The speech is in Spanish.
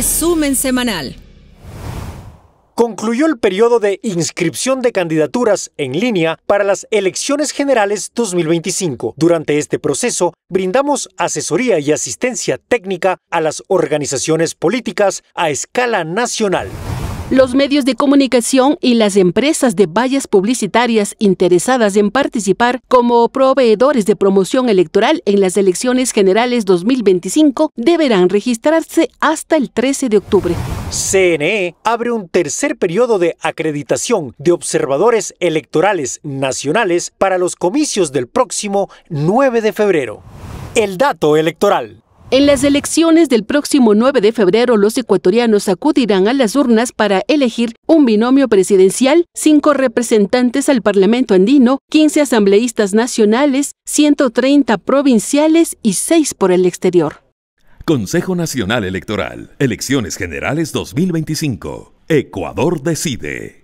Resumen semanal. Concluyó el periodo de inscripción de candidaturas en línea para las elecciones generales 2025. Durante este proceso, brindamos asesoría y asistencia técnica a las organizaciones políticas a escala nacional. Los medios de comunicación y las empresas de vallas publicitarias interesadas en participar como proveedores de promoción electoral en las elecciones generales 2025 deberán registrarse hasta el 13 de octubre. CNE abre un tercer periodo de acreditación de observadores electorales nacionales para los comicios del próximo 9 de febrero. El dato electoral. En las elecciones del próximo 9 de febrero, los ecuatorianos acudirán a las urnas para elegir un binomio presidencial, cinco representantes al Parlamento andino, 15 asambleístas nacionales, 130 provinciales y 6 por el exterior. Consejo Nacional Electoral, Elecciones Generales 2025. Ecuador decide.